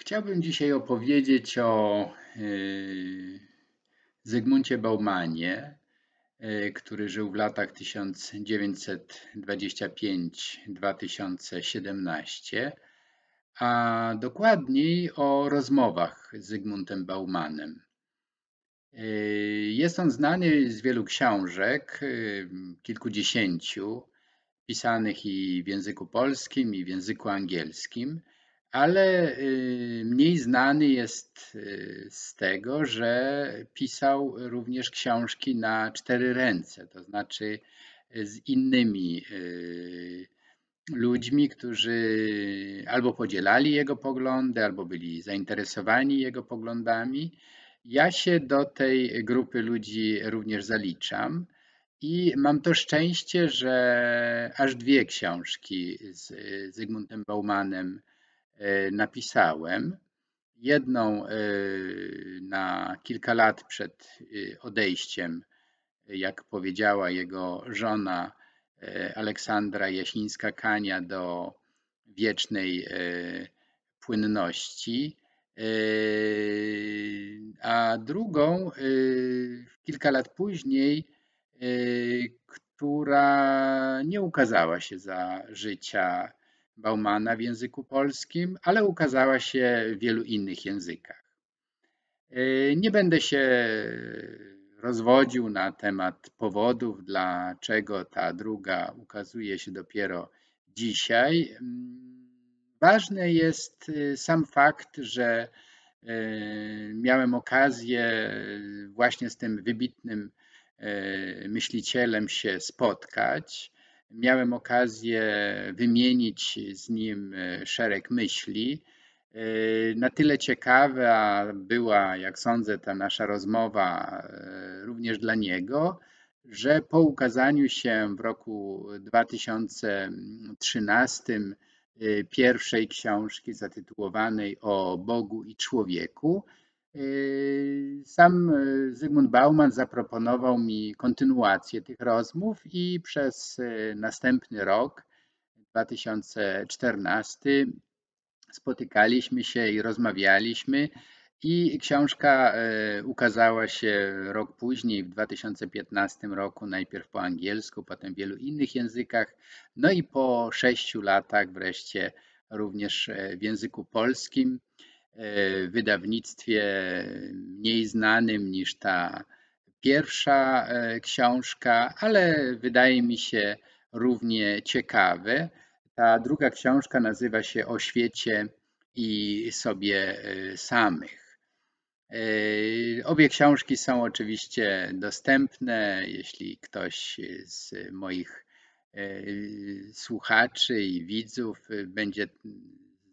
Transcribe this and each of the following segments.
Chciałbym dzisiaj opowiedzieć o e, Zygmuncie Baumanie, e, który żył w latach 1925-2017, a dokładniej o rozmowach z Zygmuntem Baumanem. E, jest on znany z wielu książek, kilkudziesięciu, pisanych i w języku polskim, i w języku angielskim – ale y, mniej znany jest y, z tego, że pisał również książki na cztery ręce, to znaczy y, z innymi ludźmi, którzy albo podzielali jego poglądy, albo byli zainteresowani jego poglądami. Ja się do tej grupy ludzi również zaliczam. I mam to szczęście, że aż dwie książki z Zygmuntem Baumanem E, napisałem. Jedną e, na kilka lat przed e, odejściem, jak powiedziała jego żona Aleksandra Jasińska-Kania do wiecznej płynności, a drugą kilka lat później, która nie ukazała się za życia Baumana w języku polskim, ale ukazała się w wielu innych językach. E, nie będę się rozwodził na temat powodów, dla czego ta druga ukazuje się dopiero dzisiaj. Mm, ważny jest y, sam fakt, że e, miałem okazję właśnie z tym wybitnym e, myślicielem się spotkać. Miałem okazję wymienić z nim e, szereg myśli. E, na tyle ciekawa była, jak sądzę, ta nasza rozmowa e, również dla niego, że po ukazaniu się w roku 2013 pierwszej książki zatytułowanej O Bogu i Człowieku, Yy, sam yy, Zygmunt Bauman zaproponował mi kontynuację tych rozmów i przez yy, następny rok, 2014, spotykaliśmy się i rozmawialiśmy. I książka ukazała się rok później, w 2015 roku, najpierw po angielsku, potem w wielu innych językach, no i po sześciu latach wreszcie również w języku polskim. E, wydawnictwie mniej znanym niż ta pierwsza e, książka, ale wydaje mi się równie ciekawe. Ta druga książka nazywa się O świecie i sobie e, samych. Obie książki są oczywiście dostępne, jeśli ktoś z moich słuchaczy i widzów będzie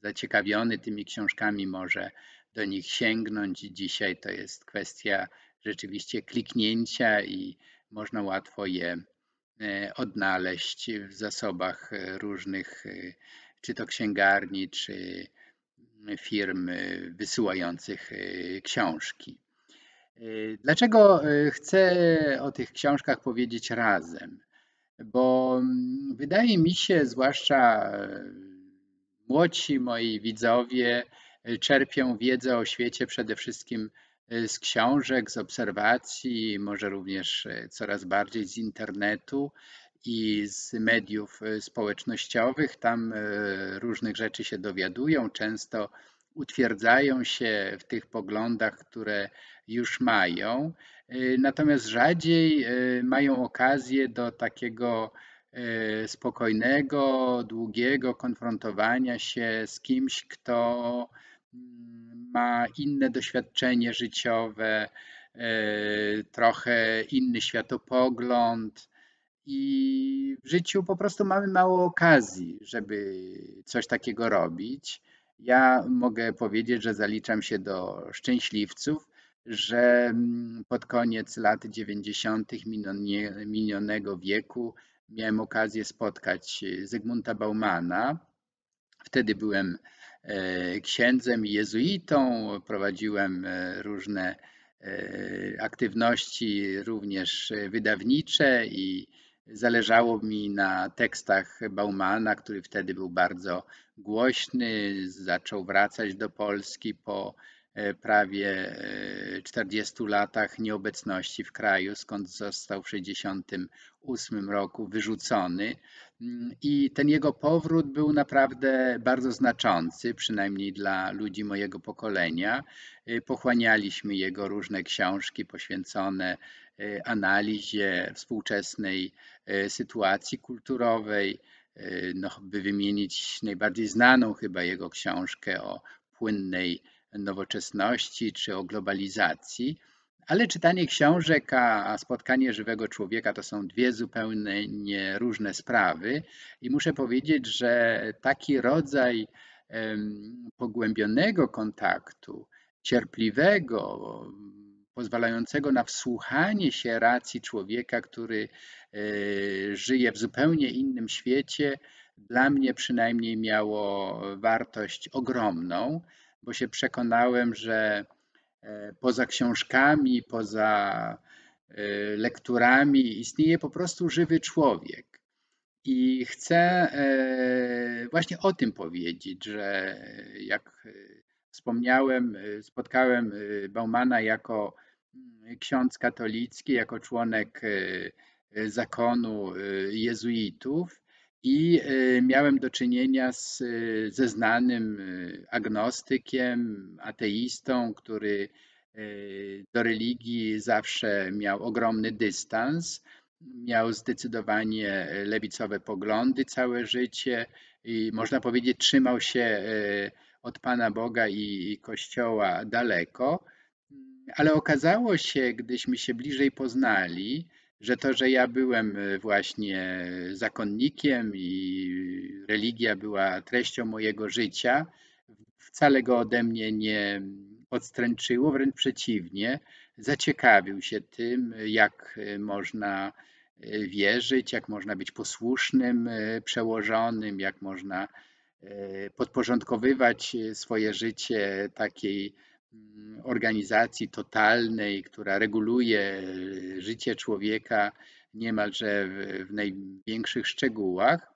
zaciekawiony tymi książkami może do nich sięgnąć. Dzisiaj to jest kwestia rzeczywiście kliknięcia i można łatwo je e, odnaleźć w zasobach e, różnych, e, czy to księgarni, czy firm wysyłających książki. Dlaczego chcę o tych książkach powiedzieć razem? Bo mm, wydaje mi się, zwłaszcza młodsi moi widzowie y, czerpią wiedzę o świecie przede wszystkim y, z książek, z obserwacji, może również y, coraz bardziej z internetu i z mediów społecznościowych. Tam różnych rzeczy się dowiadują, często utwierdzają się w tych poglądach, które już mają, natomiast rzadziej mają okazję do takiego E, spokojnego, długiego konfrontowania się z kimś, kto mm, ma inne doświadczenie życiowe, e, trochę inny światopogląd. I w życiu po prostu mamy mało okazji, żeby coś takiego robić. Ja mogę powiedzieć, że zaliczam się do szczęśliwców, że mm, pod koniec lat 90. minionego wieku miałem okazję spotkać e, Zygmunta Baumana. Wtedy byłem e, księdzem i jezuitą, prowadziłem e, różne aktywności, również wydawnicze i zależało mi na tekstach Baumana, który wtedy był bardzo głośny, zaczął wracać do Polski po E, prawie 40 e, latach nieobecności w kraju, skąd został w 1968 roku wyrzucony. Mm, I ten jego powrót był naprawdę bardzo znaczący, przynajmniej dla ludzi mojego pokolenia. E, pochłanialiśmy jego różne książki poświęcone analizie współczesnej sytuacji kulturowej. No, by wymienić najbardziej znaną chyba jego książkę o płynnej nowoczesności czy o globalizacji, ale czytanie książek, a spotkanie żywego człowieka to są dwie zupełnie różne sprawy i muszę powiedzieć, że taki rodzaj pogłębionego kontaktu, cierpliwego, pozwalającego na wsłuchanie się racji człowieka, który e, żyje w zupełnie innym świecie, dla mnie przynajmniej miało wartość ogromną bo się przekonałem, że e, poza książkami, poza e, lekturami istnieje po prostu żywy człowiek. I chcę e, właśnie o tym powiedzieć, że jak wspomniałem, spotkałem Baumana jako mm, ksiądz katolicki, jako członek zakonu jezuitów i y, miałem do czynienia z, y, ze znanym y, agnostykiem, ateistą, który do religii zawsze miał ogromny dystans. Miał zdecydowanie lewicowe poglądy całe życie i można powiedzieć, trzymał się od Pana Boga i Kościoła daleko. Ale okazało się, gdyśmy się bliżej poznali, że to, że ja byłem e, właśnie zakonnikiem i religia była treścią mojego życia, wcale go ode mnie nie odstręczyło, wręcz przeciwnie, zaciekawił się tym, jak można e, wierzyć, jak można być posłusznym e, przełożonym, jak można podporządkowywać swoje życie takiej Mm, organizacji totalnej, która reguluje e, życie człowieka niemalże w, w największych szczegółach.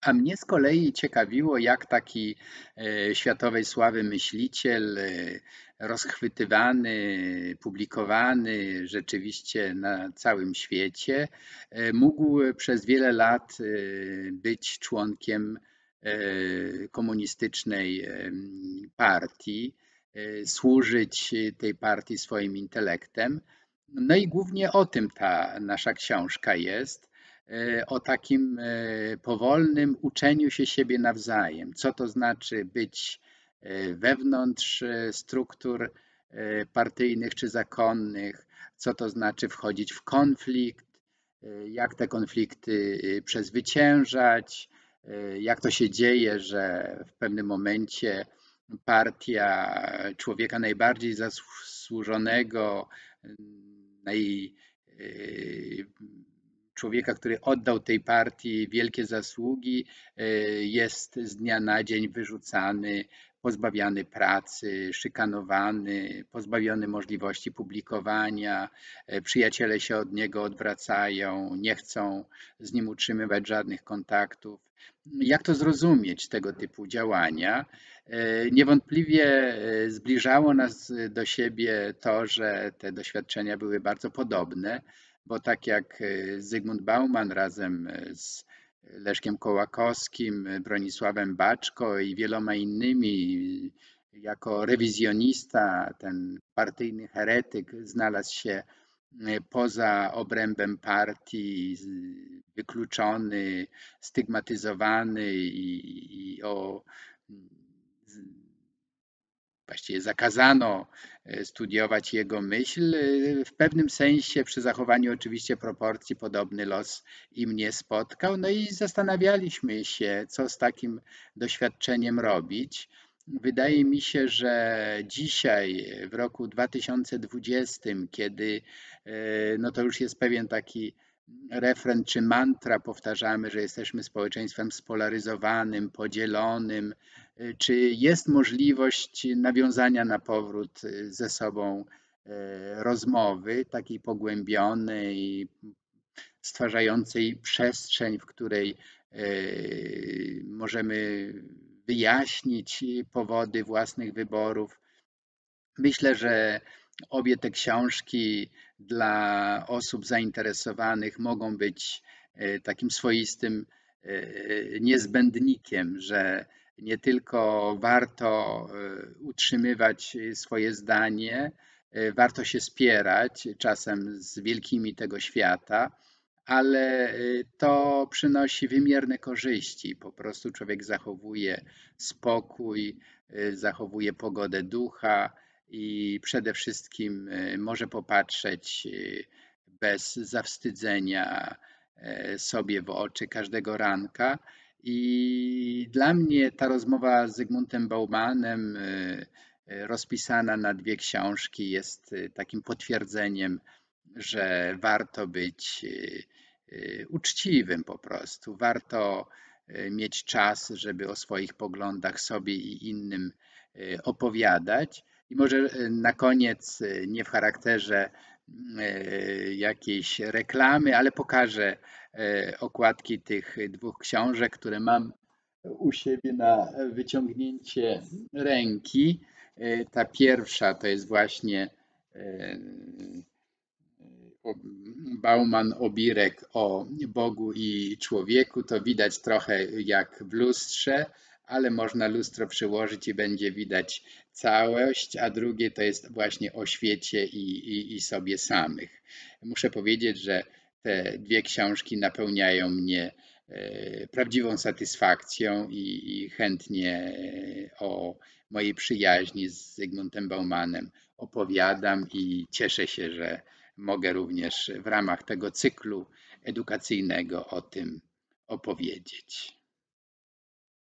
A mnie z kolei ciekawiło, jak taki e, światowej sławy myśliciel, e, rozchwytywany, publikowany rzeczywiście na całym świecie, mógł przez wiele lat być członkiem komunistycznej partii E, służyć e, tej partii swoim intelektem. No i głównie o tym ta nasza książka jest e, o takim powolnym uczeniu się siebie nawzajem. Co to znaczy być wewnątrz struktur partyjnych czy zakonnych, co to znaczy wchodzić w konflikt, jak te konflikty przezwyciężać, jak to się dzieje, że w pewnym momencie partia człowieka najbardziej zasłużonego, naj, e, człowieka, który oddał tej partii wielkie zasługi, e, jest z dnia na dzień wyrzucany, pozbawiany pracy, szykanowany, pozbawiony możliwości publikowania. E, przyjaciele się od niego odwracają, nie chcą z nim utrzymywać żadnych kontaktów. Jak to zrozumieć, tego typu działania? E, niewątpliwie e, zbliżało nas do siebie to, że te doświadczenia były bardzo podobne, bo tak jak e, Zygmunt Bauman razem z Leszkiem Kołakowskim, Bronisławem Baczko i wieloma innymi, jako rewizjonista, ten partyjny heretyk znalazł się E, poza obrębem partii, wykluczony, stygmatyzowany i, i o właściwie zakazano e, studiować jego myśl. E, w pewnym sensie, przy zachowaniu oczywiście proporcji, podobny los i mnie spotkał. No i zastanawialiśmy się, co z takim doświadczeniem robić. Wydaje mi się, że dzisiaj, w roku 2020, kiedy e, no to już jest pewien taki refren czy mantra powtarzamy, że jesteśmy społeczeństwem spolaryzowanym, podzielonym, e, czy jest możliwość nawiązania na powrót e, ze sobą rozmowy, takiej pogłębionej, stwarzającej przestrzeń, w której możemy wyjaśnić powody własnych wyborów. Myślę, że obie te książki dla osób zainteresowanych mogą być e, takim swoistym e, niezbędnikiem, że nie tylko warto e, utrzymywać swoje zdanie, warto się spierać czasem z wielkimi tego świata, ale y, to przynosi wymierne korzyści. Po prostu człowiek zachowuje spokój, y, zachowuje pogodę ducha i przede wszystkim y, może popatrzeć bez zawstydzenia e, sobie w oczy każdego ranka. I dla mnie ta rozmowa z Zygmuntem Baumanem, rozpisana na dwie książki, jest takim potwierdzeniem że warto być e, e, uczciwym po prostu, warto e, mieć czas, żeby o swoich poglądach sobie i innym opowiadać. I może na koniec, nie w charakterze jakiejś reklamy, ale pokażę okładki tych dwóch książek, które mam u siebie na wyciągnięcie ręki. Ta pierwsza to jest właśnie Bauman Obirek o Bogu i człowieku. To widać trochę jak w lustrze, ale można lustro przyłożyć i będzie widać całość, a drugie to jest właśnie o świecie i, i, i sobie samych. Muszę powiedzieć, że te dwie książki napełniają mnie e, prawdziwą satysfakcją i, i, chętnie e, o mojej przyjaźni z Zygmuntem Baumanem opowiadam i cieszę się, że mogę również w ramach tego cyklu edukacyjnego o tym opowiedzieć.